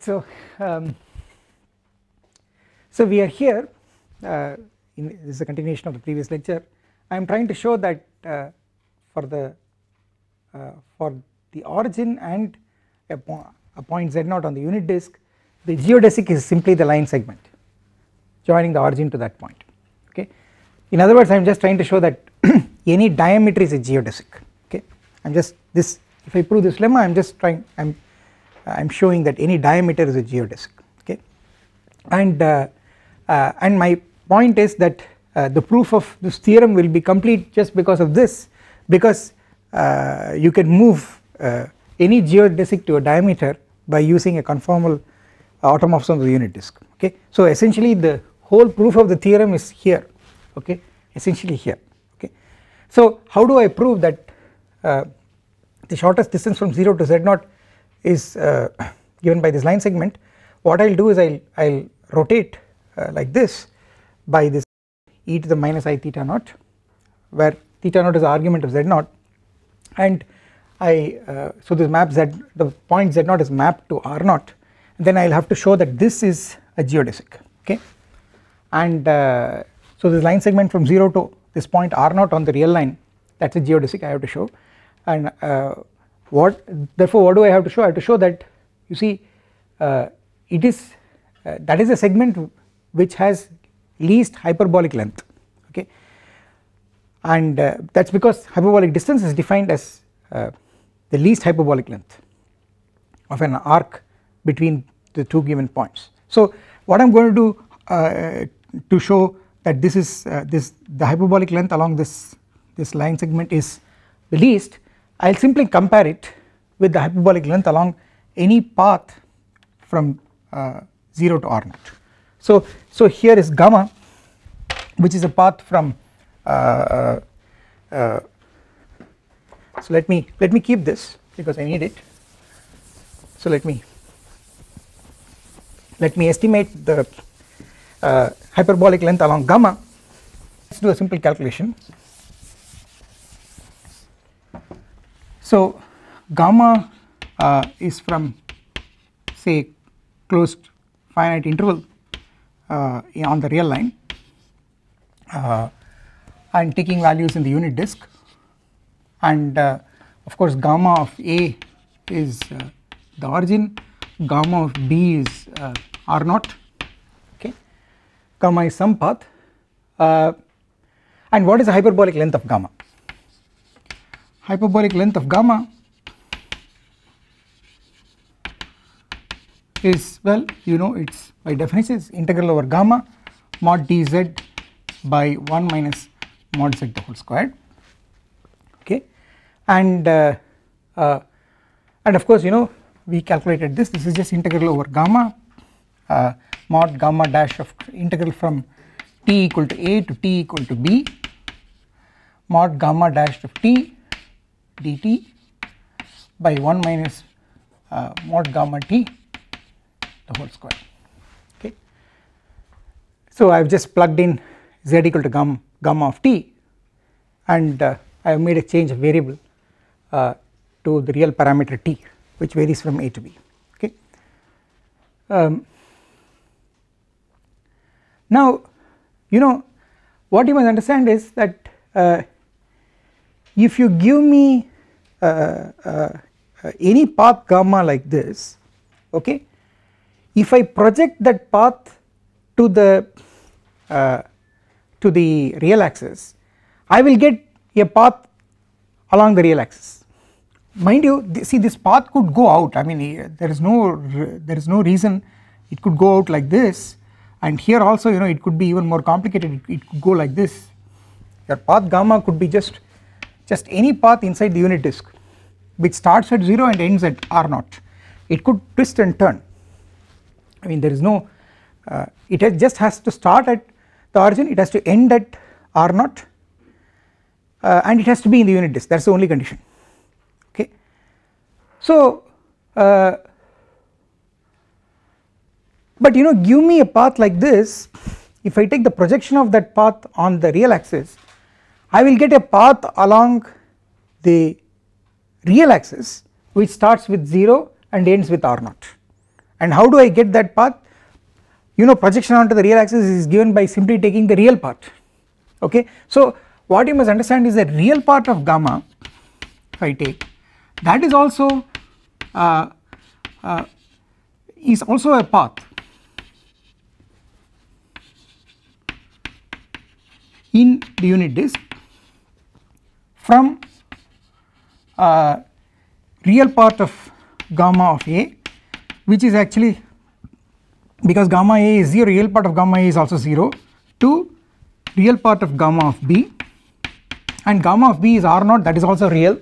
So, um, so we are here uh, in this is a continuation of the previous lecture. I am trying to show that uh, for the uh, for the origin and a, po a point z naught on the unit disk the geodesic is simply the line segment joining the origin to that point okay. In other words I am just trying to show that any diameter is a geodesic okay I am just this if I prove this lemma I am just trying I am I am showing that any diameter is a geodesic okay and uh, uh, and my point is that uh, the proof of this theorem will be complete just because of this because you can move any geodesic to a diameter by using a conformal automorphism of the unit disk okay so essentially the whole proof of the theorem is here okay essentially here okay so how do i prove that uh, the shortest distance from 0 to z 0 is uh, given by this line segment what I will do is I will rotate uh, like this by this e to the minus i theta naught where theta naught is the argument of z naught and I uh, so this map z the point z naught is mapped to r naught then I will have to show that this is a geodesic okay and uh, so this line segment from 0 to this point r naught on the real line that is a geodesic I have to show and uh, what therefore what do I have to show I have to show that you see uh, it is uh, that is a segment which has least hyperbolic length okay and uh, that is because hyperbolic distance is defined as uh, the least hyperbolic length of an arc between the two given points. So what I am going to do uh, to show that this is uh, this the hyperbolic length along this this line segment is the least I will simply compare it with the hyperbolic length along any path from uh, 0 to r naught. So, so here is gamma which is a path from uh, uh, uh so let me let me keep this because I need it so let me let me estimate the uh, hyperbolic length along gamma let us do a simple calculation So, gamma uh, is from say closed finite interval uh, on the real line uh, and taking values in the unit disk and uh, of course gamma of A is uh, the origin gamma of B is R 0 okay gamma is some path and what is the hyperbolic length of gamma hyperbolic length of gamma is well you know it is by definition is integral over gamma mod dz by 1 minus mod z the whole squared okay and uh, uh, and of course you know we calculated this this is just integral over gamma uh, mod gamma dash of integral from t equal to a to t equal to b mod gamma dash of t dt by 1 minus uh, mod gamma t the whole square okay. So I have just plugged in z equal to gamma, gamma of t and uh, I have made a change of variable uh, to the real parameter t which varies from a to b okay. Um, now you know what you must understand is that uh, if you give me uh, uh, uh, any path gamma like this okay if I project that path to the to the real axis I will get a path along the real axis mind you th see this path could go out I mean uh, there is no there is no reason it could go out like this and here also you know it could be even more complicated it, it could go like this your path gamma could be just just any path inside the unit disk which starts at 0 and ends at r naught it could twist and turn I mean there is no uh, it has just has to start at the origin it has to end at r naught uh, and it has to be in the unit disk that is the only condition okay. So uh, but you know give me a path like this if I take the projection of that path on the real axis I will get a path along the real axis which starts with 0 and ends with r naught and how do I get that path you know projection onto the real axis is given by simply taking the real part okay. So what you must understand is the real part of gamma if I take that is also uh, uh, is also a path in the unit disk from uh, real part of gamma of A which is actually because gamma A is 0 real part of gamma A is also 0 to real part of gamma of B and gamma of B is R that that is also real.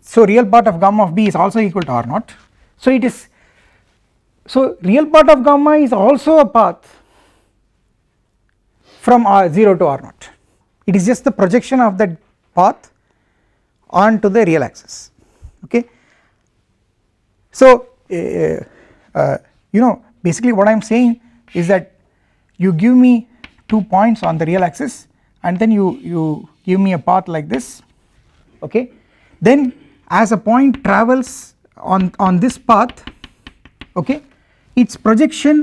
So real part of gamma of B is also equal to R 0 So it is so real part of gamma is also a path from R uh, 0 to R It It is just the projection of that path on to the real axis okay. So uh, uh, you know basically what I am saying is that you give me two points on the real axis and then you you give me a path like this okay then as a point travels on on this path okay its projection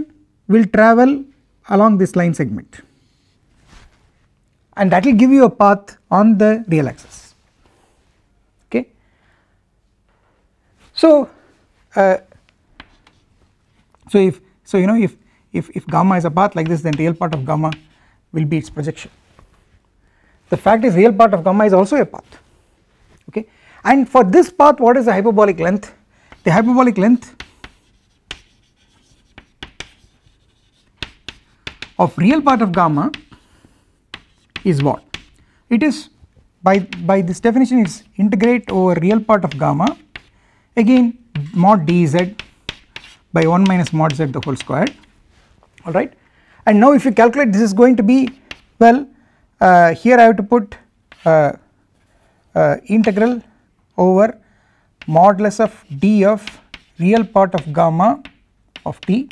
will travel along this line segment and that will give you a path on the real axis okay. So, uh, so if so you know if, if if gamma is a path like this then real part of gamma will be its projection. The fact is real part of gamma is also a path okay and for this path what is the hyperbolic length the hyperbolic length of real part of gamma is what? It is by, by this definition it is integrate over real part of gamma again mod dz by 1 minus mod z the whole squared alright. And now if you calculate this is going to be well uh, here I have to put uh, uh, integral over modulus of d of real part of gamma of t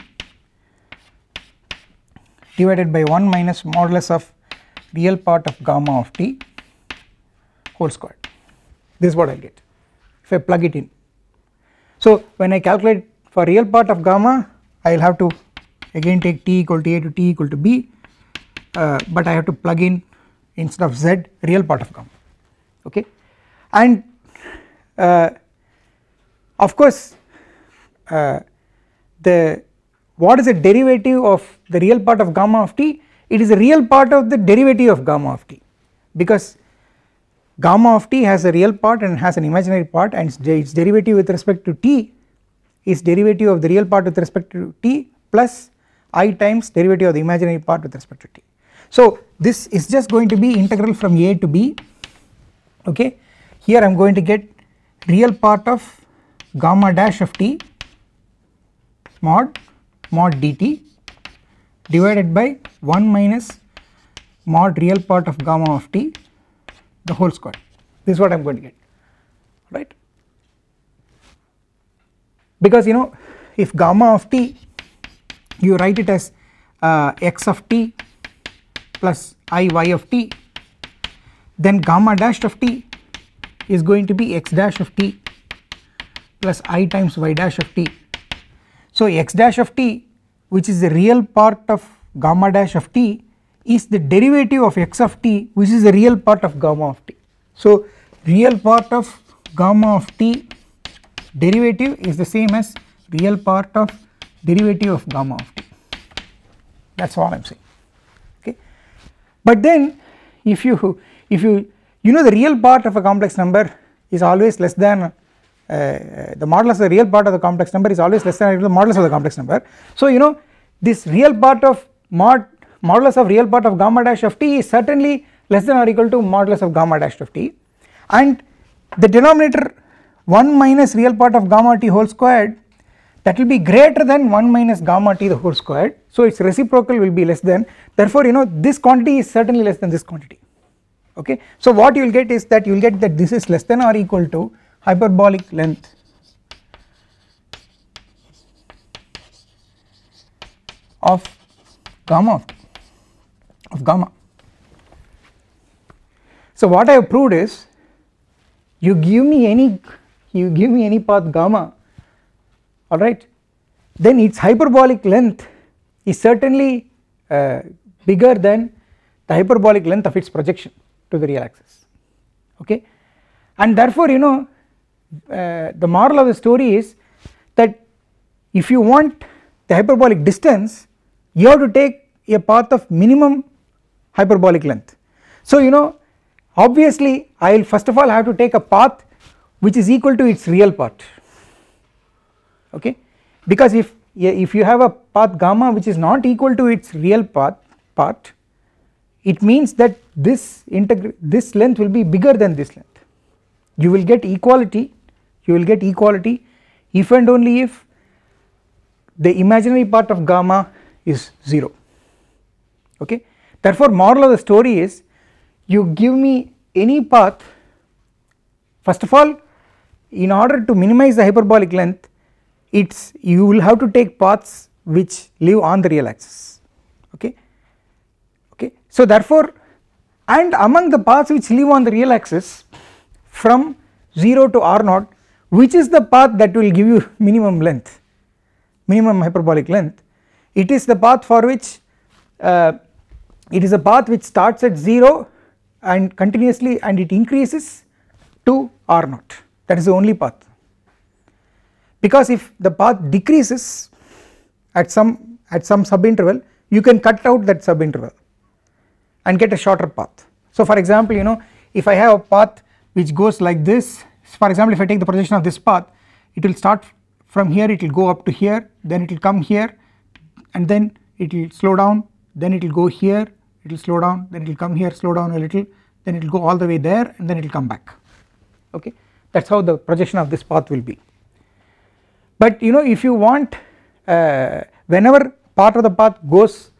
divided by 1 minus modulus of real part of gamma of t whole square. this is what I will get if I plug it in. So when I calculate for real part of gamma I will have to again take t equal to a to t equal to b uh, but I have to plug in instead of z real part of gamma okay and uh, of course uh, the what is the derivative of the real part of gamma of t it is a real part of the derivative of gamma of t because gamma of t has a real part and has an imaginary part and its, derivative with respect to t is derivative of the real part with respect to t plus i times derivative of the imaginary part with respect to t. So this is just going to be integral from a to b okay here I am going to get real part of gamma dash of t mod mod dt divided by 1 minus mod real part of gamma of t the whole square this is what I am going to get right because you know if gamma of t you write it as uh, x of t plus i y of t then gamma dash of t is going to be x dash of t plus i times y dash of t. So x dash of t which is the real part of gamma dash of t is the derivative of x of t which is the real part of gamma of t. So, real part of gamma of t derivative is the same as real part of derivative of gamma of t that is all I am saying okay. But then if you if you you know the real part of a complex number is always less than uh, the modulus of the real part of the complex number is always less than or equal to the modulus of the complex number. So you know this real part of mod modulus of real part of gamma dash of t is certainly less than or equal to modulus of gamma dash of t and the denominator 1 minus real part of gamma t whole squared that will be greater than 1 minus gamma t the whole squared. So its reciprocal will be less than therefore you know this quantity is certainly less than this quantity okay. So what you will get is that you will get that this is less than or equal to hyperbolic length of gamma of gamma. So what I have proved is you give me any you give me any path gamma alright then its hyperbolic length is certainly uh, bigger than the hyperbolic length of its projection to the real axis okay and therefore you know uh, the moral of the story is that if you want the hyperbolic distance you have to take a path of minimum hyperbolic length. So, you know obviously I will first of all have to take a path which is equal to its real part okay because if if you have a path gamma which is not equal to its real path part it means that this this length will be bigger than this length you will get equality you will get equality if and only if the imaginary part of gamma is 0 okay. Therefore, moral of the story is you give me any path first of all in order to minimize the hyperbolic length it's you will have to take paths which live on the real axis okay okay so therefore and among the paths which live on the real axis from 0 to r naught which is the path that will give you minimum length minimum hyperbolic length it is the path for which uh, it is a path which starts at 0 and continuously and it increases to r naught that is the only path because if the path decreases at some at some sub interval you can cut out that sub interval and get a shorter path so for example you know if i have a path which goes like this for example, if I take the projection of this path, it will start from here, it will go up to here, then it will come here and then it will slow down, then it will go here, it will slow down, then it will come here, slow down a little, then it will go all the way there and then it will come back, okay. That is how the projection of this path will be. But you know if you want uh, whenever part of the path goes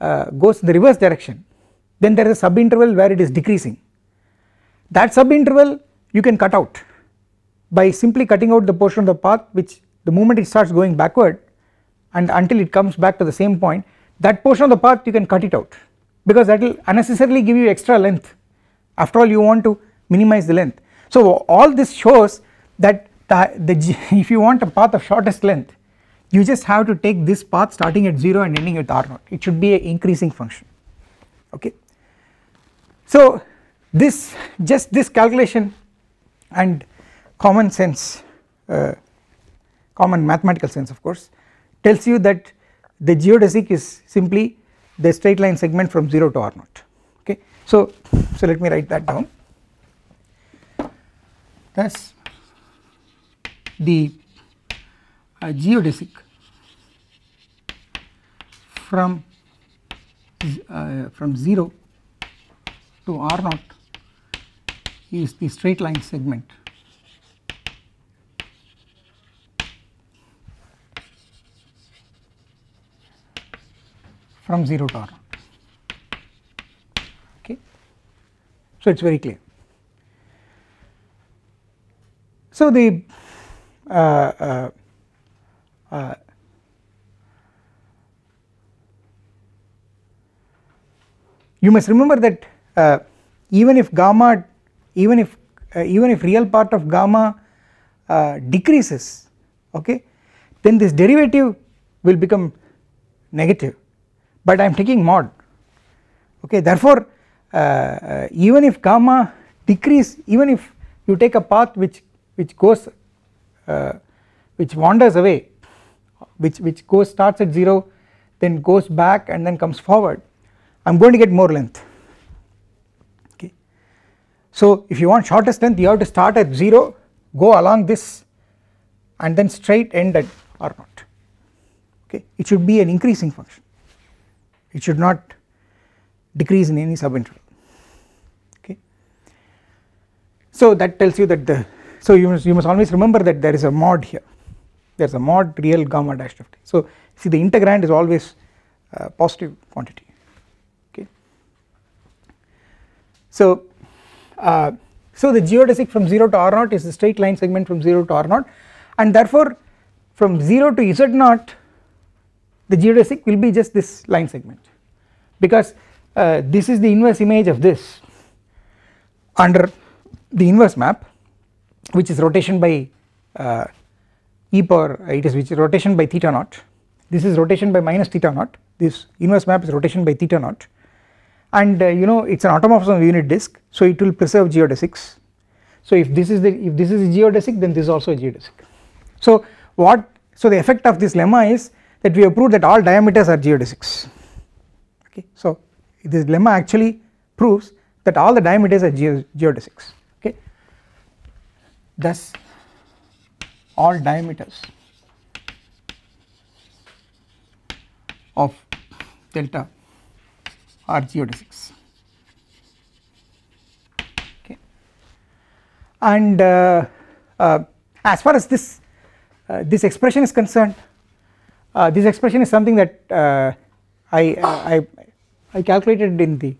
uh, goes in the reverse direction then there is a sub interval where it is decreasing that sub interval you can cut out by simply cutting out the portion of the path which the moment it starts going backward and until it comes back to the same point that portion of the path you can cut it out because that will unnecessarily give you extra length after all you want to minimize the length. So all this shows that the, the if you want a path of shortest length you just have to take this path starting at 0 and ending with r naught it should be an increasing function okay. So this just this calculation and common sense uh, common mathematical sense of course tells you that the geodesic is simply the straight line segment from 0 to r naught okay so so let me write that down thus the uh, geodesic from uh, from 0 to r naught is the straight line segment. from 0 to r okay so it's very clear so the uh, uh, uh, you must remember that uh, even if gamma even if uh, even if real part of gamma uh, decreases okay then this derivative will become negative but I am taking mod okay therefore uh, uh, even if gamma decrease even if you take a path which which goes uh, which wanders away which which goes starts at 0 then goes back and then comes forward I am going to get more length so, if you want shortest length you have to start at 0 go along this and then straight end at r 0 okay it should be an increasing function it should not decrease in any subinterval okay. So, that tells you that the so you must, you must always remember that there is a mod here there is a mod real gamma dash of t. So, see the integrand is always uh, positive quantity okay. So, uh, so the geodesic from 0 to r naught is the straight line segment from 0 to r naught and therefore from 0 to z naught the geodesic will be just this line segment because uh, this is the inverse image of this under the inverse map which is rotation by uh, e power uh, it is which is rotation by theta naught this is rotation by minus theta naught this inverse map is rotation by theta naught and uh, you know it is an automorphism of unit disk so it will preserve geodesics. So if this is the if this is geodesic then this is also a geodesic. So what so the effect of this lemma is that we have proved that all diameters are geodesics okay. So this lemma actually proves that all the diameters are geodesics okay thus all diameters of delta or geodesics. Okay. And uh, uh, as far as this uh, this expression is concerned, uh, this expression is something that uh, I, uh, I I calculated in the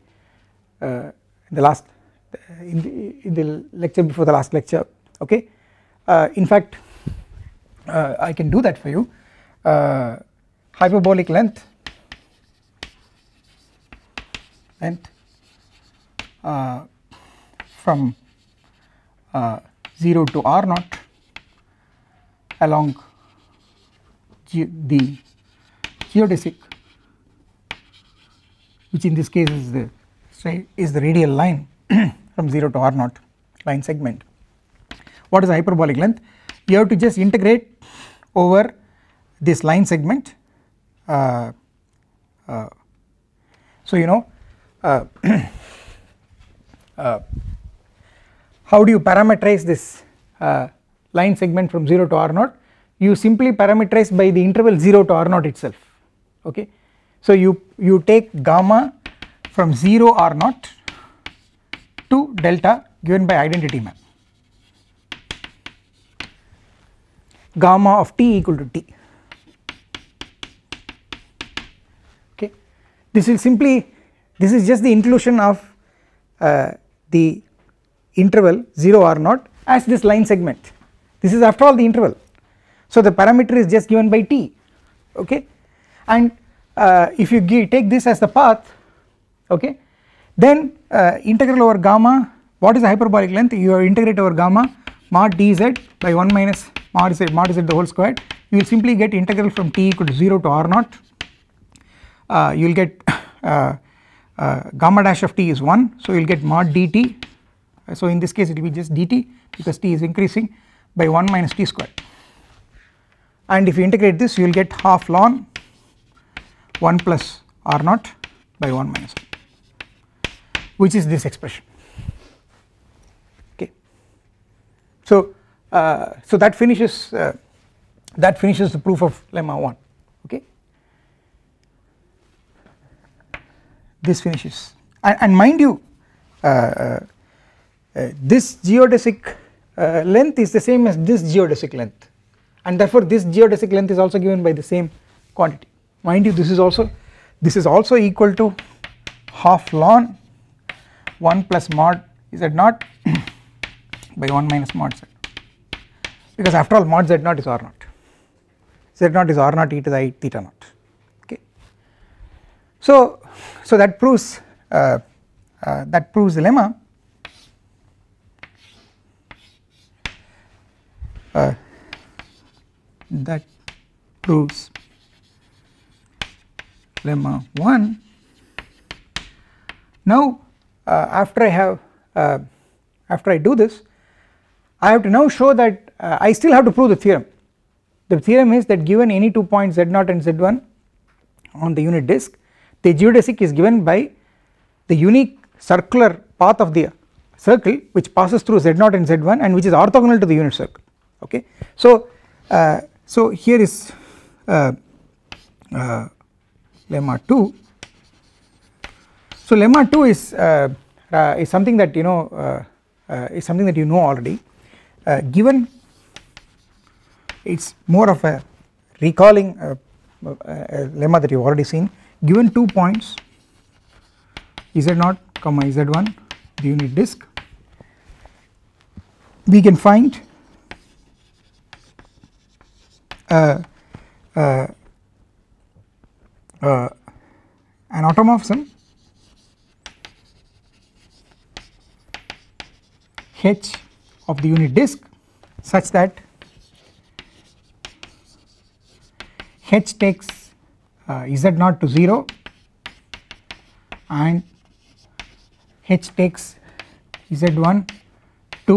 in the last in the, in the lecture before the last lecture. Okay, in fact, I can do that for you. hyperbolic length length uh, from uh, 0 to r naught along ge the geodesic which in this case is the say is the radial line from 0 to r naught line segment. What is the hyperbolic length? You have to just integrate over this line segment uh, uh so you know uh, uh, how do you parameterize this uh, line segment from 0 to r naught you simply parameterize by the interval 0 to r naught itself okay so you you take gamma from 0 r naught to delta given by identity map gamma of t equal to t okay this will simply this is just the inclusion of uh, the interval 0 or not as this line segment. This is after all the interval. So the parameter is just given by t okay and uh, if you take this as the path okay then uh, integral over gamma what is the hyperbolic length you integrate over gamma mod dz by 1 minus mod z mod z the whole square you will simply get integral from t equal to 0 to r naught uh, you will get uh, uh, gamma dash of t is 1 so you will get mod dt uh, so in this case it will be just dt because t is increasing by 1 minus t square and if you integrate this you will get half ln 1 plus r naught by 1 minus r, which is this expression okay. So, uh, so that finishes uh, that finishes the proof of lemma 1. this finishes and, and mind you uh, uh, uh this geodesic uh, length is the same as this geodesic length and therefore this geodesic length is also given by the same quantity mind you this is also this is also equal to half ln 1 plus mod z not by 1 minus mod z because after all mod z not is r 0 z not is r 0 e to the i theta not. So, so that proves uh, uh, that proves lemma. Uh, that proves lemma 1. Now uh, after I have uh, after I do this I have to now show that uh, I still have to prove the theorem. The theorem is that given any two points z0 and z1 on the unit disk the geodesic is given by the unique circular path of the circle which passes through z0 and z1 and which is orthogonal to the unit circle okay. So, uh, so here is uh, uh, lemma 2. So lemma 2 is uh, uh, is something that you know uh, is something that you know already given it is more of a recalling lemma that you have already seen given two points z0 comma z1 the unit disk we can find uh, uh, uh, an automorphism h of the unit disk such that h takes z uh, naught to 0 and h takes z1 to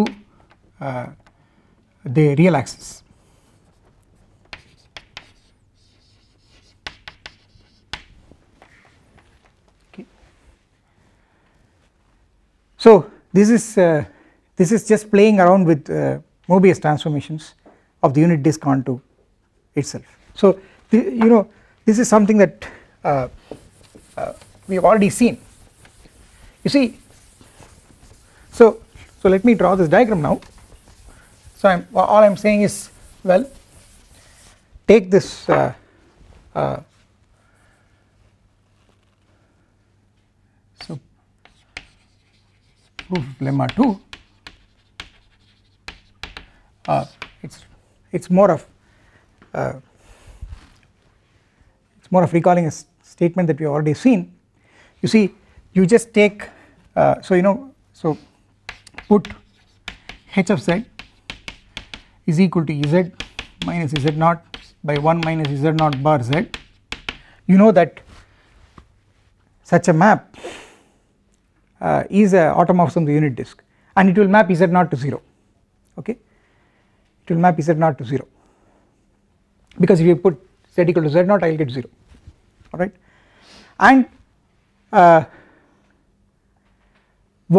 uh, the real axis. So, this is uh, this is just playing around with uh, Mobius transformations of the unit disk onto itself. So, the, you know this is something that uh, uh, we have already seen. You see, so so let me draw this diagram now. So I'm, all I'm saying is, well, take this. Uh, uh so proof lemma two. Uh, it's it's more of uh, it is more of recalling a statement that we have already seen. You see you just take uh, so you know so put h of z is equal to z minus z naught by 1 minus z naught bar z you know that such a map uh, is a automorphism of the unit disk and it will map z naught to 0 okay it will map z naught to 0 because if you put z equal to z naught I will get 0 alright and uh,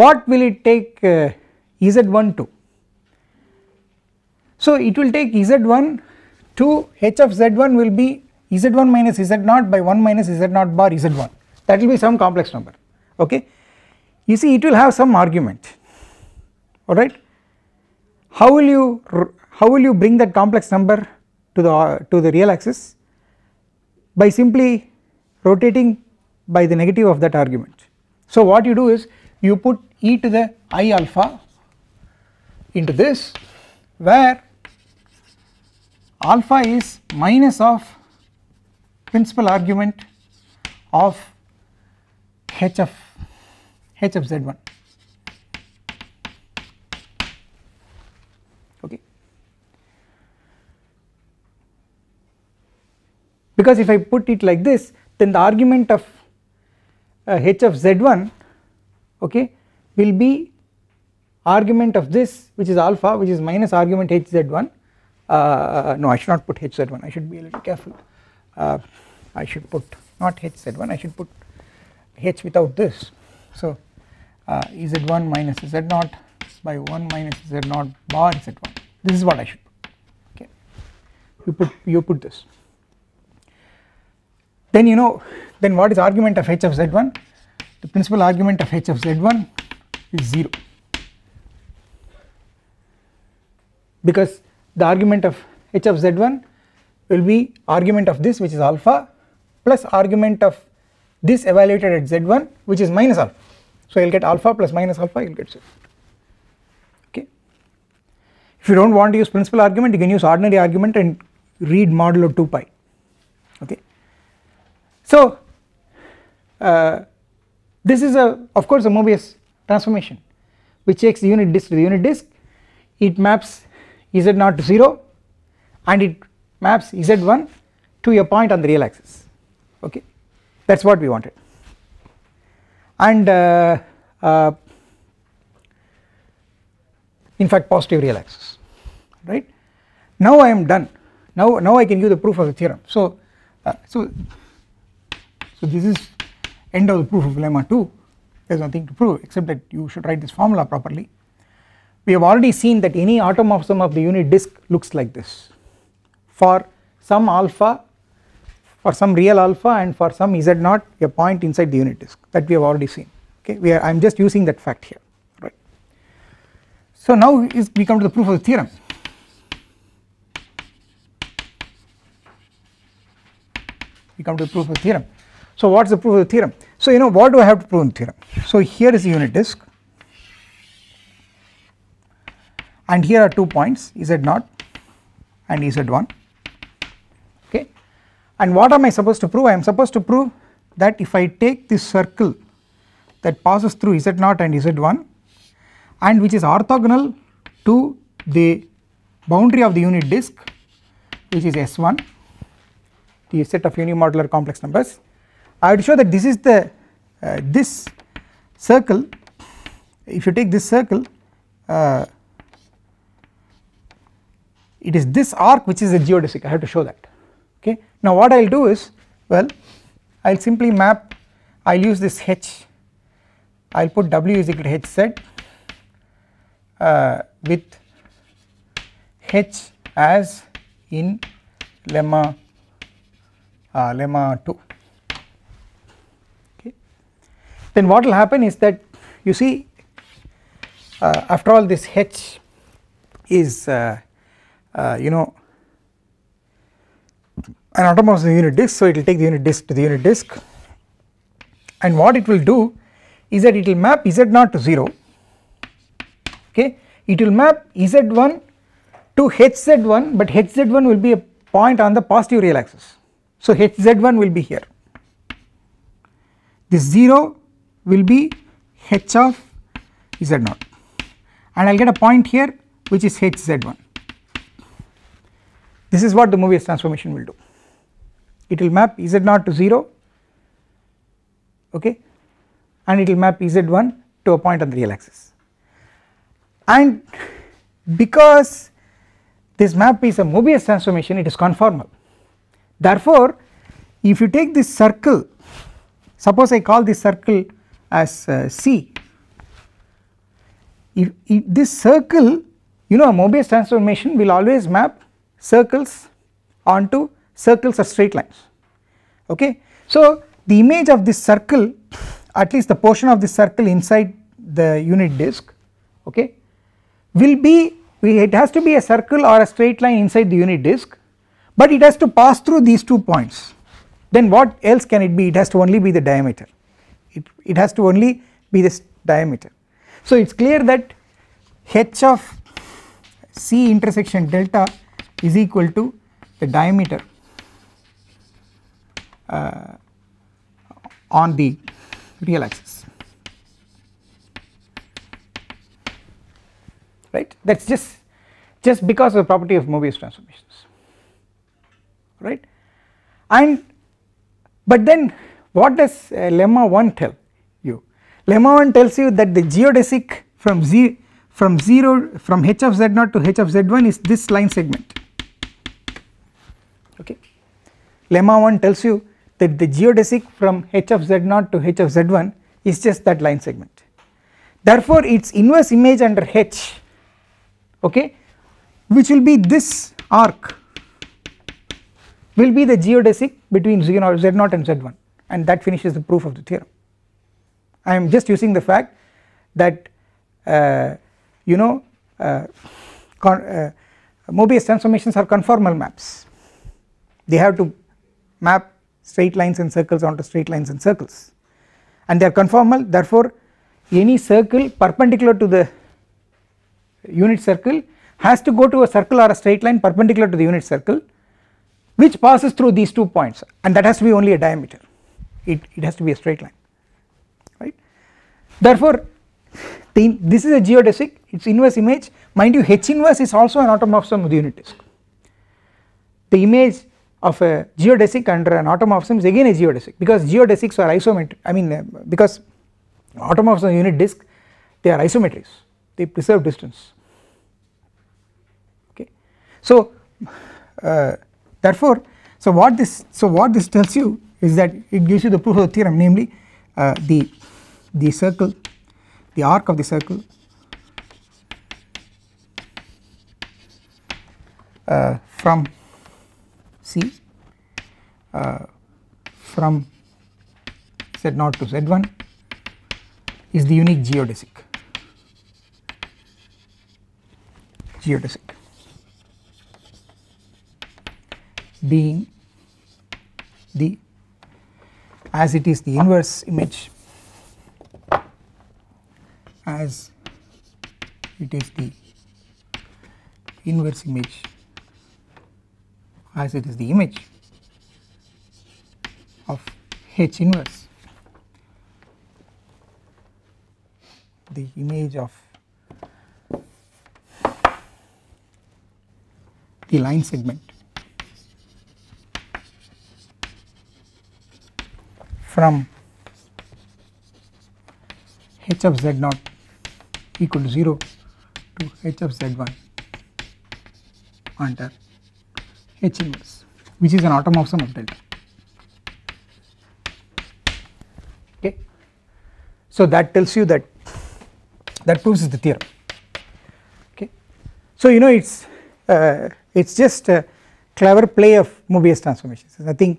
what will it take uh, z1 to? So it will take z1 to h of z1 will be z1 minus z0 by 1 minus z0 bar z1 that will be some complex number okay. You see it will have some argument alright. How will you how will you bring that complex number to the to the real axis? by simply rotating by the negative of that argument. So what you do is you put e to the i alpha into this where alpha is minus of principal argument of h of h of z1 because if I put it like this then the argument of uh, h of z1 okay will be argument of this which is alpha which is minus argument h z1 uh, uh, no I should not put h z1 I should be a little careful uh, I should put not h z1 I should put h without this so uh, e z1 minus z naught by 1 minus z 0 bar z1 this is what I should put okay you put you put this then you know then what is argument of h of z1 the principal argument of h of z1 is 0 because the argument of h of z1 will be argument of this which is alpha plus argument of this evaluated at z1 which is minus alpha. So you will get alpha plus minus alpha you will get 0 okay. If you do not want to use principal argument you can use ordinary argument and read modulo 2 pi so uh, this is a of course a Mobius transformation which takes the unit disk to the unit disk it maps z0 to 0 and it maps z1 to a point on the real axis okay that is what we wanted and uh, uh, in fact positive real axis right now I am done now now I can give the proof of the theorem so uh, so so, this is end of the proof of lemma 2 there is nothing to prove except that you should write this formula properly. We have already seen that any automorphism of the unit disk looks like this for some alpha for some real alpha and for some z not a point inside the unit disk that we have already seen okay we are I am just using that fact here right. So now we come to the proof of the theorem we come to the proof of the theorem so, what is the proof of the theorem? So, you know what do I have to prove in theorem? So, here is a unit disk and here are two points z0 and z1 okay. And what am I supposed to prove? I am supposed to prove that if I take this circle that passes through z0 and z1 and which is orthogonal to the boundary of the unit disk which is S1 the set of unimodular complex numbers I have to show that this is the uh, this circle if you take this circle uh, it is this arc which is a geodesic I have to show that okay. Now what I will do is well I will simply map I will use this h I will put w is equal to h z uh, with h as in lemma uh, lemma 2 then what will happen is that you see uh, after all this h is uh, uh, you know an automorphism of the unit disk so it will take the unit disk to the unit disk and what it will do is that it will map z0 to 0 okay it will map z1 to hz1 but hz1 will be a point on the positive real axis so hz1 will be here this 0 will be h of z0 and I will get a point here which is hz1. This is what the Mobius transformation will do. It will map z0 to 0 okay and it will map z1 to a point on the real axis and because this map is a Mobius transformation it is conformal therefore if you take this circle suppose I call this circle as uh, C. If, if this circle you know a Mobius transformation will always map circles onto circles or straight lines okay. So the image of this circle at least the portion of the circle inside the unit disk okay will be it has to be a circle or a straight line inside the unit disk but it has to pass through these two points then what else can it be it has to only be the diameter it, it has to only be this diameter. So it is clear that h of c intersection delta is equal to the diameter uh, on the real axis right that is just just because of the property of Mobius transformations right and but then what does uh, lemma 1 tell you? Lemma 1 tells you that the geodesic from z from 0 from h of z0 to h of z1 is this line segment okay. Lemma 1 tells you that the geodesic from h of z0 to h of z1 is just that line segment. Therefore, its inverse image under h okay which will be this arc will be the geodesic between z0 and z1 and that finishes the proof of the theorem. I am just using the fact that uh, you know uh, uh, Mobius transformations are conformal maps they have to map straight lines and circles onto straight lines and circles and they are conformal therefore any circle perpendicular to the unit circle has to go to a circle or a straight line perpendicular to the unit circle which passes through these two points and that has to be only a diameter it, it has to be a straight line right. Therefore, the, this is a geodesic its inverse image mind you H inverse is also an automorphism of the unit disk. The image of a geodesic under an automorphism is again a geodesic because geodesics are isometric I mean uh, because automorphism of unit disk they are isometries; they preserve distance okay. So uh, therefore so what this so what this tells you is that it gives you the proof of the theorem namely uh, the, the circle the arc of the circle uh, from C uh, from Z0 to Z1 is the unique geodesic geodesic being the as it is the inverse image as it is the inverse image as it is the image of H inverse the image of the line segment from h of z naught equal to 0 to h of z1 under h inverse which is an automorphism of delta okay. So that tells you that that proves the theorem okay. So you know it is uh, it is just a clever play of Mobius transformations nothing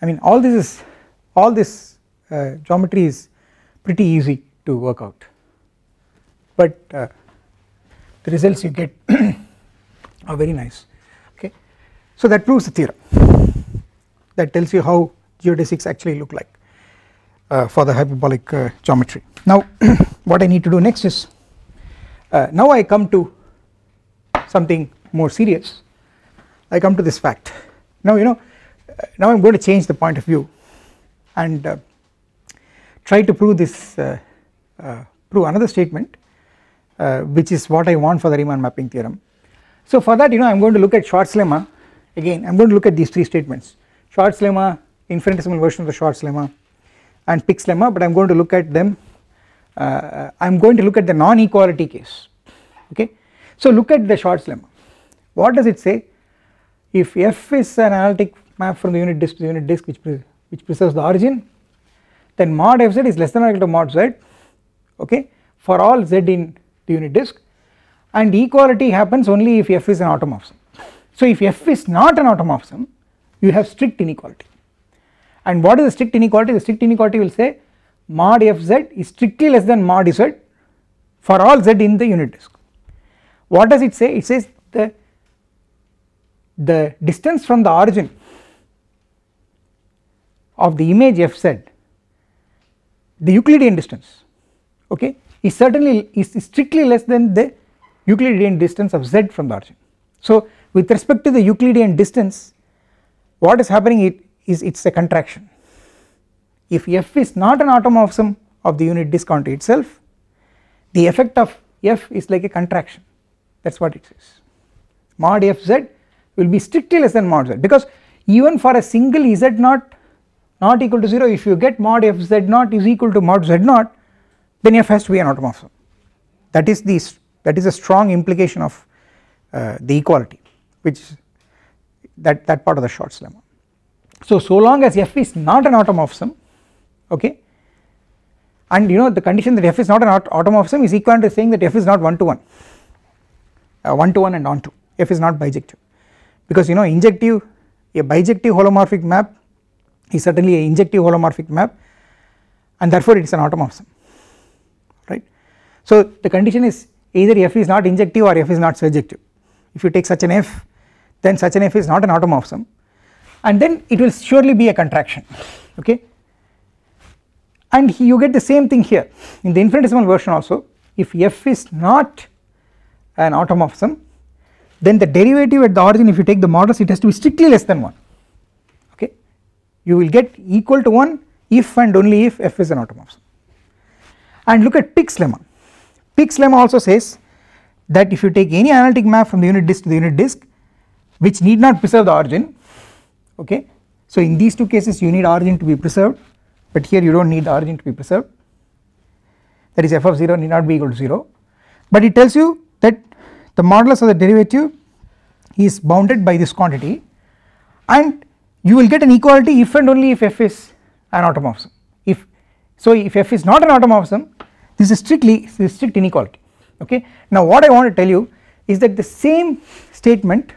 I mean all this is all this uh, geometry is pretty easy to work out but uh, the results you get are very nice okay. So that proves the theorem that tells you how geodesics actually look like uh, for the hyperbolic uh, geometry. Now what I need to do next is uh, now I come to something more serious I come to this fact now you know uh, now I am going to change the point of view and uh, try to prove this uh, uh, prove another statement uh, which is what I want for the Riemann mapping theorem. So for that you know I am going to look at Schwarz lemma again I am going to look at these three statements Schwarz lemma infinitesimal version of the Schwarz lemma and Pick's lemma but I am going to look at them uh, uh, I am going to look at the non-equality case okay. So look at the Schwarz lemma what does it say if f is an analytic map from the unit disk to the unit disk which which preserves the origin then mod f z is less than or equal to mod z okay for all z in the unit disk and equality happens only if f is an automorphism. So if f is not an automorphism you have strict inequality and what is the strict inequality the strict inequality will say mod f z is strictly less than mod z for all z in the unit disk. What does it say it says the the distance from the origin of the image f z the Euclidean distance okay is certainly is strictly less than the Euclidean distance of z from the origin. So with respect to the Euclidean distance what is happening it is it is a contraction if f is not an automorphism of the unit disk onto itself the effect of f is like a contraction that is what it is mod f z will be strictly less than mod z because even for a single z not not equal to 0 if you get mod f z naught is equal to mod z naught then f has to be an automorphism that is the that is a strong implication of uh, the equality which that that part of the short lemma. So so long as f is not an automorphism okay and you know the condition that f is not an automorphism is equivalent to saying that f is not 1 to 1 uh, 1 to 1 and onto f is not bijective because you know injective a bijective holomorphic map is certainly an injective holomorphic map and therefore it is an automorphism right. So the condition is either f is not injective or f is not surjective if you take such an f then such an f is not an automorphism and then it will surely be a contraction okay and he, you get the same thing here in the infinitesimal version also if f is not an automorphism then the derivative at the origin if you take the modulus it has to be strictly less than 1 you will get equal to 1 if and only if f is an automorphism. And look at Pick's lemma. Pick's lemma also says that if you take any analytic map from the unit disk to the unit disk which need not preserve the origin okay. So in these two cases you need origin to be preserved but here you do not need the origin to be preserved that is f of 0 need not be equal to 0 but it tells you that the modulus of the derivative is bounded by this quantity and you will get an equality if and only if f is an automorphism. If so, if f is not an automorphism, this is strictly this is strict inequality. Okay. Now, what I want to tell you is that the same statement,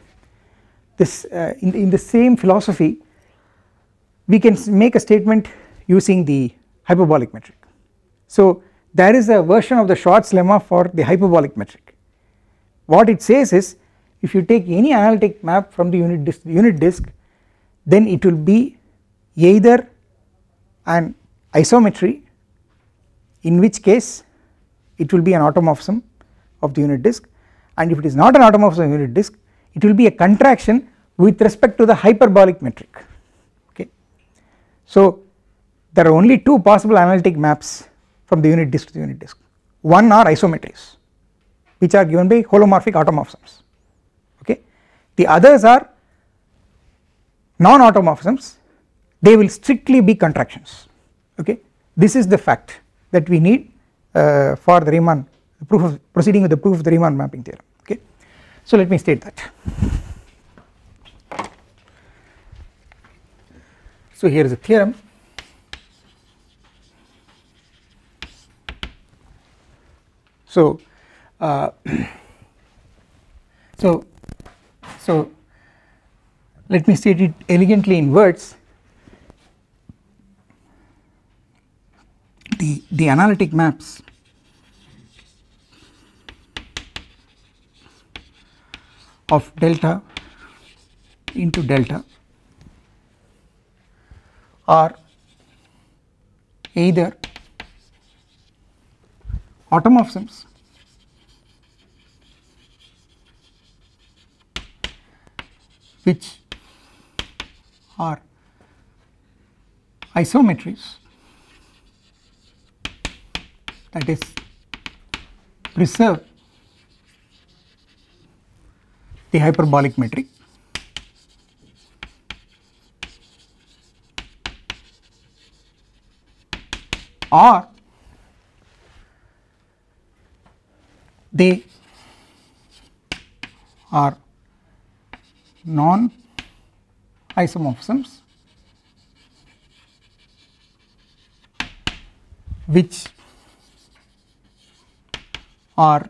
this uh, in, in the same philosophy, we can make a statement using the hyperbolic metric. So, there is a version of the Schwartz lemma for the hyperbolic metric. What it says is if you take any analytic map from the unit disk, unit disk then it will be either an isometry in which case it will be an automorphism of the unit disk and if it is not an automorphism of the unit disk it will be a contraction with respect to the hyperbolic metric okay. So there are only two possible analytic maps from the unit disk to the unit disk one are isometries which are given by holomorphic automorphisms okay the others are non-automorphisms they will strictly be contractions okay this is the fact that we need uh, for the Riemann proof of proceeding with the proof of the Riemann mapping theorem okay so let me state that so here is a theorem so uh, so so let me state it elegantly in words the, the analytic maps of delta into delta are either automorphisms which are isometries that is preserve the hyperbolic metric or they are non isomorphisms which are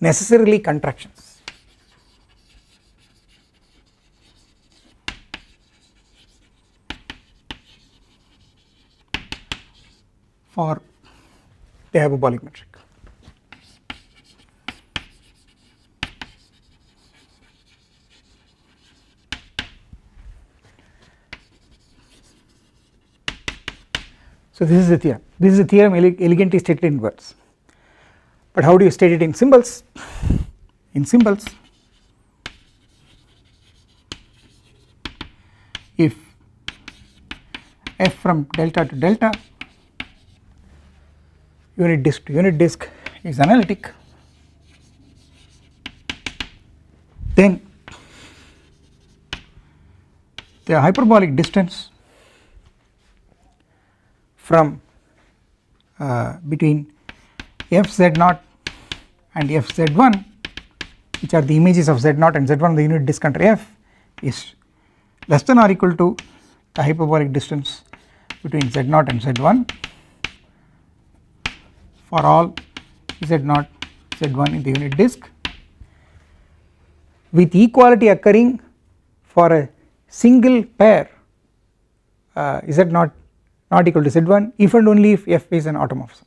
necessarily contractions. for the hyperbolic metric. So, this is the theorem, this is the theorem ele elegantly stated in words, but how do you state it in symbols? In symbols, if f from delta to delta unit disk to unit disk is analytic then the hyperbolic distance from uh, between f z naught and f z 1 which are the images of z naught and z 1 the unit disk under f is less than or equal to the hyperbolic distance between z naught and z 1 for all z naught z 1 in the unit disk with equality occurring for a single pair uh, z not not equal to z1 if and only if f is an automorphism.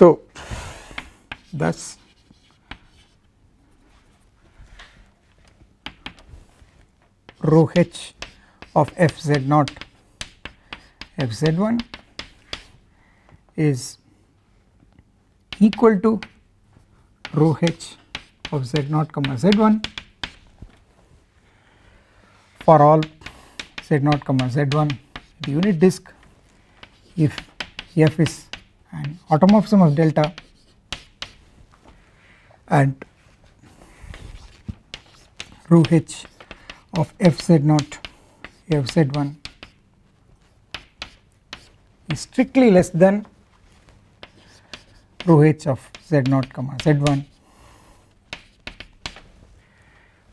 So, that is rho h of f z naught f z 1 is equal to rho h of z naught comma z 1 for all z naught comma z 1 the unit disk if f is and automorphism of delta and rho h of f z naught f z 1 is strictly less than rho h of z naught comma z 1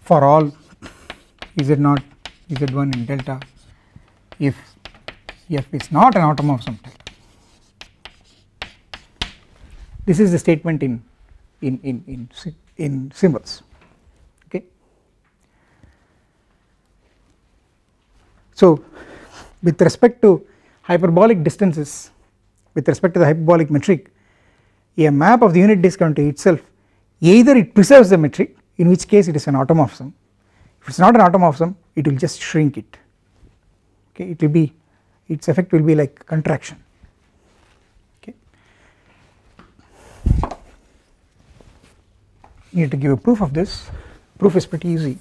for all z naught z 1 in delta if f is not an automorphism delta. This is the statement in in in in in symbols. Okay. So, with respect to hyperbolic distances, with respect to the hyperbolic metric, a map of the unit disk onto itself either it preserves the metric in which case it is an automorphism if it is not an automorphism it will just shrink it okay it will be its effect will be like contraction need to give a proof of this. Proof is pretty easy.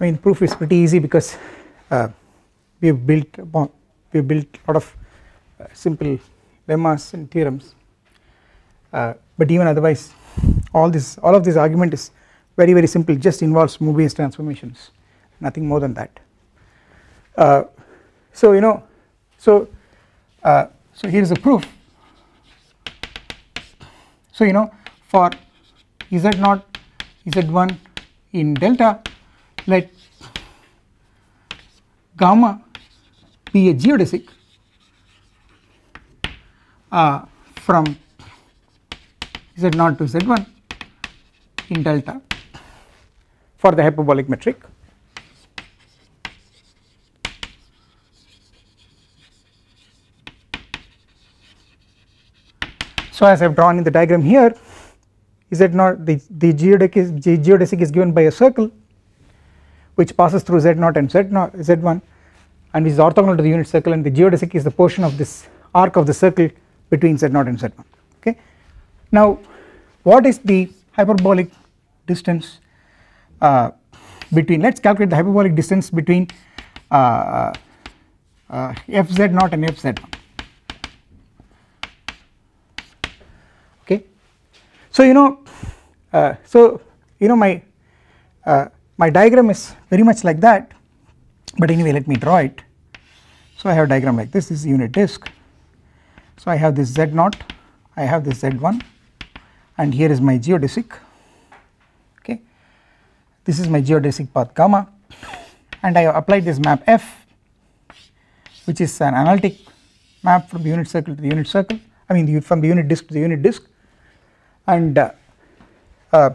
I mean proof is pretty easy because uh, we have built upon we have built a lot of uh, simple lemmas and theorems uh, but even otherwise all this all of this argument is very very simple just involves Mobius transformations nothing more than that uh, so you know so uh, so here is a proof so, you know for z naught z1 in delta let gamma be a geodesic uh, from z naught to z1 in delta for the hyperbolic metric So, as I have drawn in the diagram here is that not the, the geodesic is, geodesic is given by a circle which passes through z0 and z0 z1 and is orthogonal to the unit circle and the geodesic is the portion of this arc of the circle between z0 and z1 okay. Now what is the hyperbolic distance uh, between let us calculate the hyperbolic distance between uh, uh, uh fz0 and fz1 So, you know uh, so you know my uh, my diagram is very much like that but anyway let me draw it. So, I have a diagram like this, this is unit disk. So, I have this Z naught, I have this Z1 and here is my geodesic okay. This is my geodesic path gamma and I have applied this map F which is an analytic map from the unit circle to the unit circle I mean the, from the unit disk to the unit disk and uh, uh,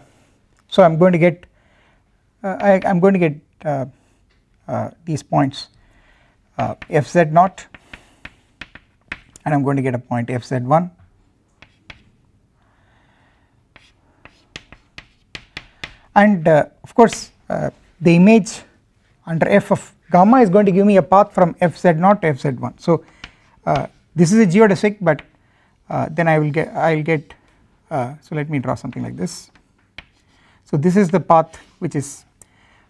so I am going to get I am going to get uh, uh these points uh, fz naught and I am going to get a point fz1 and uh, of course the image under f of gamma is going to give me a path from fz0 to fz1 so this is a geodesic but then I will get I will get uh, so let me draw something like this. So this is the path which is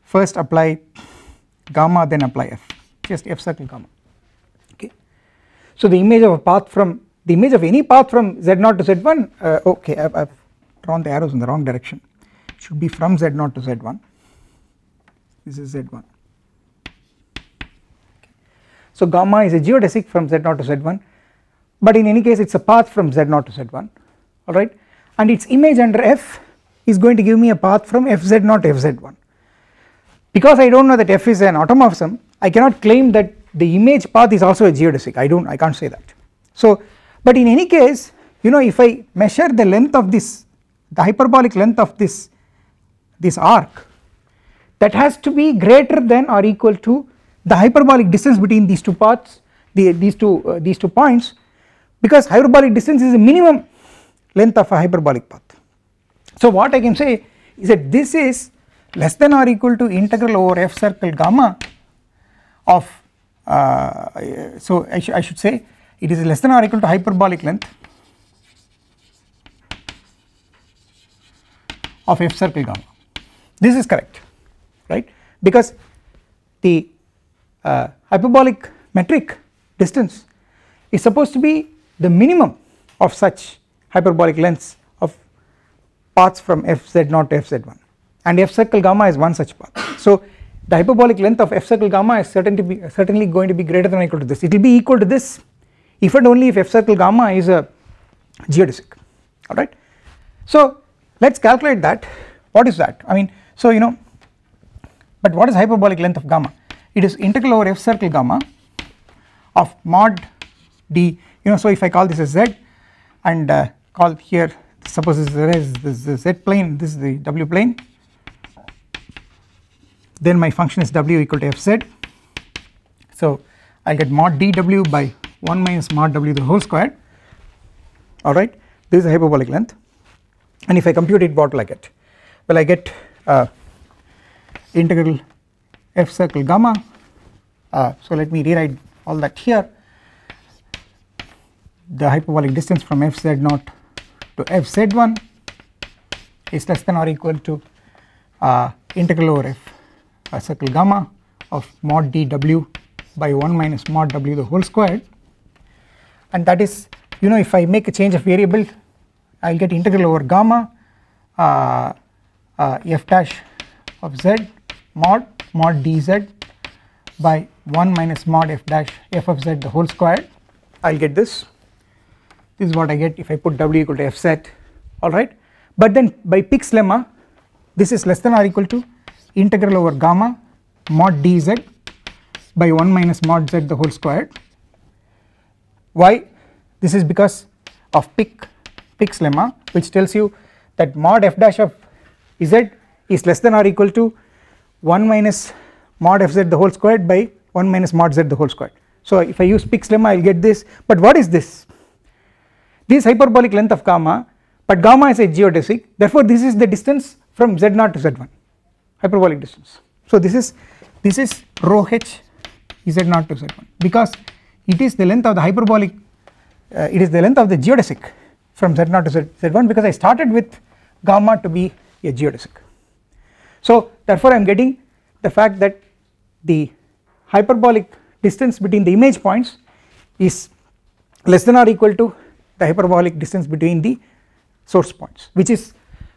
first apply gamma then apply f just f circle gamma okay. So the image of a path from the image of any path from z0 to z1 uh, okay I have drawn the arrows in the wrong direction it should be from z0 to z1 this is z1 okay. So gamma is a geodesic from z0 to z1 but in any case it is a path from z0 to z1 alright and its image under f is going to give me a path from fz0 to fz1. Because I do not know that f is an automorphism I cannot claim that the image path is also a geodesic I do not I can't say that. So but in any case you know if I measure the length of this the hyperbolic length of this this arc that has to be greater than or equal to the hyperbolic distance between these two paths the, these two uh, these two points because hyperbolic distance is a minimum length of a hyperbolic path. So what I can say is that this is less than or equal to integral over f circle gamma of uh, so I, sh I should say it is less than or equal to hyperbolic length of f circle gamma this is correct right because the uh, hyperbolic metric distance is supposed to be the minimum of such hyperbolic lengths of paths from fz0 to fz1 and f circle gamma is one such path. So the hyperbolic length of f circle gamma is certainly, be, certainly going to be greater than or equal to this. It will be equal to this if and only if f circle gamma is a geodesic alright. So let us calculate that what is that I mean so you know but what is hyperbolic length of gamma it is integral over f circle gamma of mod d you know so if I call this as z and uh, call here suppose this is the z plane this is the w plane then my function is w equal to fz so I get mod dw by 1 minus mod w the whole square alright this is a hyperbolic length and if I compute it what will I get well I get uh, integral f circle gamma uh, so let me rewrite all that here the hyperbolic distance from f z naught to f z1 is less than or equal to uh, integral over f a uh, circle gamma of mod dw by 1 minus mod w the whole squared and that is you know if I make a change of variable I will get integral over gamma uh, uh, f dash of z mod mod dz by 1 minus mod f dash f of z the whole squared I will get this this is what I get if I put W equal to f set alright but then by Pick's lemma this is less than or equal to integral over gamma mod dz by 1 minus mod z the whole squared why this is because of Pick Pick's lemma which tells you that mod f dash of z is less than or equal to 1 minus mod fz the whole squared by 1 minus mod z the whole squared. So if I use Pick's lemma I will get this but what is this this hyperbolic length of gamma but gamma is a geodesic therefore this is the distance from z0 to z1 hyperbolic distance. So this is this is rho h z0 to z1 because it is the length of the hyperbolic uh, it is the length of the geodesic from z0 to Z, one because I started with gamma to be a geodesic. So therefore I am getting the fact that the hyperbolic distance between the image points is less than or equal to the hyperbolic distance between the source points which is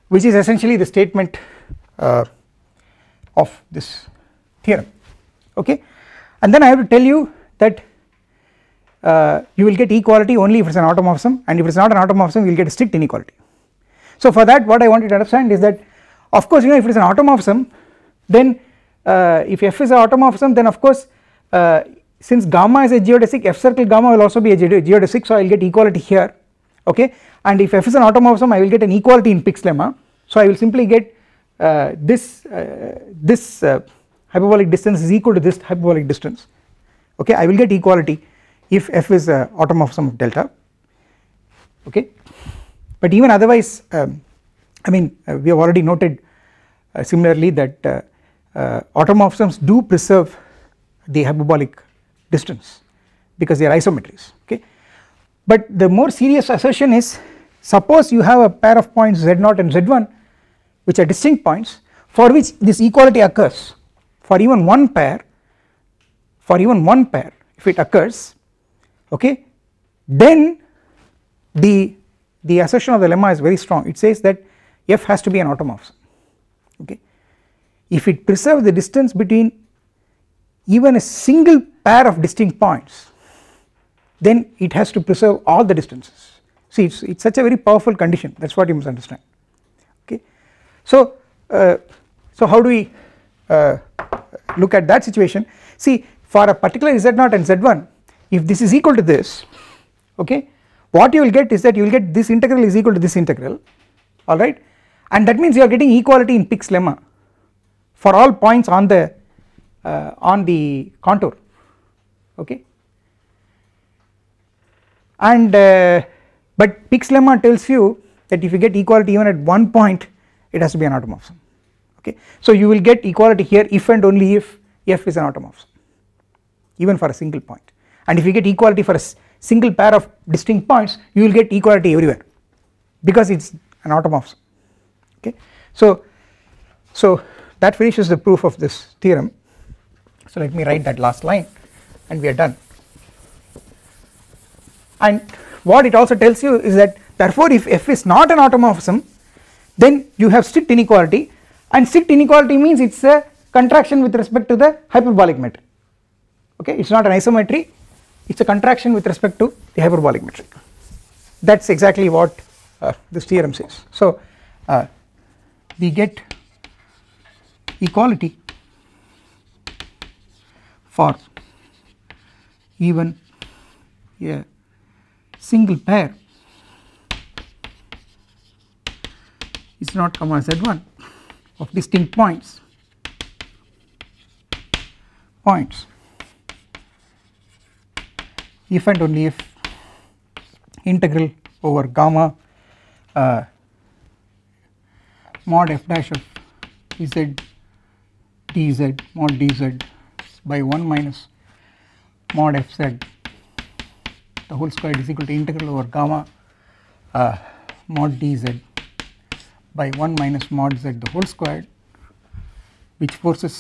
which is essentially the statement uh, of this theorem okay and then I have to tell you that uh, you will get equality only if it is an automorphism and if it is not an automorphism you will get a strict inequality. So for that what I want you to understand is that of course you know if it is an automorphism then uh, if f is an automorphism then of course uh, since gamma is a geodesic f circle gamma will also be a geodesic so I will get equality here okay and if f is an automorphism I will get an equality in Pick's lemma so I will simply get uh, this uh, this uh, hyperbolic distance is equal to this hyperbolic distance okay I will get equality if f is an automorphism of delta okay but even otherwise um, I mean uh, we have already noted uh, similarly that uh, automorphisms do preserve the hyperbolic distance because they are isometries okay. But the more serious assertion is suppose you have a pair of points z0 and z1 which are distinct points for which this equality occurs for even one pair for even one pair if it occurs okay then the the assertion of the lemma is very strong it says that f has to be an automorphism okay if it preserves the distance between even a single pair of distinct points then it has to preserve all the distances see it's it's such a very powerful condition that's what you must understand okay so uh, so how do we uh, look at that situation see for a particular z0 and z1 if this is equal to this okay what you will get is that you will get this integral is equal to this integral alright and that means you are getting equality in Pick's lemma for all points on the uh, on the contour okay and uh, but Pick's lemma tells you that if you get equality even at one point it has to be an automorphism okay so you will get equality here if and only if f is an automorphism even for a single point and if you get equality for a single pair of distinct points you will get equality everywhere because it's an automorphism okay so so that finishes the proof of this theorem so let me write that last line and we are done. And what it also tells you is that therefore if f is not an automorphism then you have strict inequality and strict inequality means it is a contraction with respect to the hyperbolic metric okay it is not an isometry it is a contraction with respect to the hyperbolic metric that is exactly what uh, this theorem says. So uh, we get equality for even a single pair is not comma z1 of distinct points points if and only if integral over gamma uh, mod f dash of z dz mod dz by 1 minus mod f z the whole square is equal to integral over gamma uh, mod dz by 1 minus mod z the whole squared which forces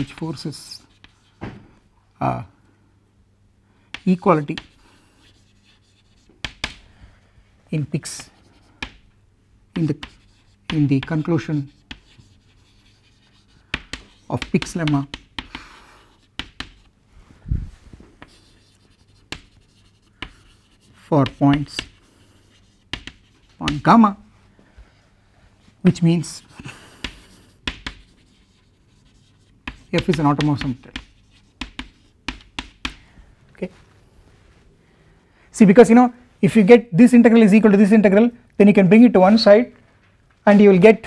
which forces uh, equality in pics in the in the conclusion of Pick's lemma for points on gamma which means f is an automorphism okay see because you know if you get this integral is equal to this integral then you can bring it to one side and you will get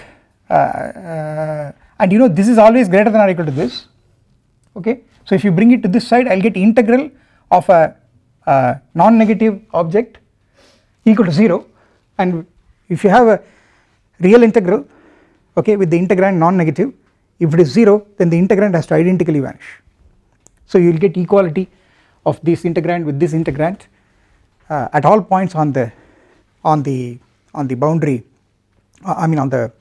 uh, uh, and you know this is always greater than or equal to this okay so if you bring it to this side I will get integral of a uh, non-negative object equal to 0 and if you have a real integral okay with the integrand non-negative if it is 0 then the integrand has to identically vanish. So you will get equality of this integrand with this integrand uh, at all points on the on the on the boundary uh, I mean on the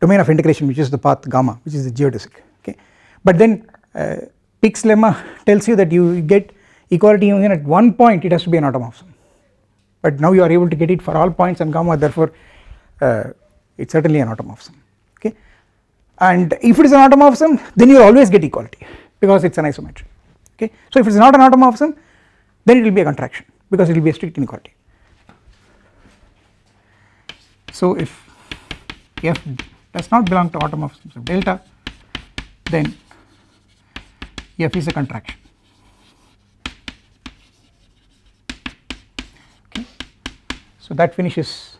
domain of integration which is the path gamma which is the geodesic okay but then uh, lemma tells you that you get equality union at one point it has to be an automorphism but now you are able to get it for all points and gamma therefore uh, it is certainly an automorphism okay and if it is an automorphism then you always get equality because it is an isometry okay. So if it is not an automorphism then it will be a contraction because it will be a strict inequality. So if f does not belong to automorphisms of delta then f is a contraction So that finishes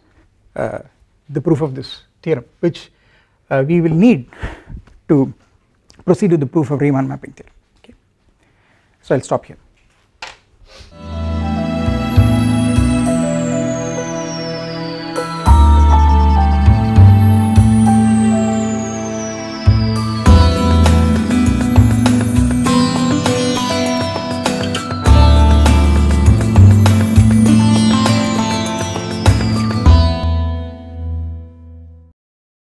uh, the proof of this theorem which uh, we will need to proceed with the proof of Riemann mapping theorem okay. So I will stop here.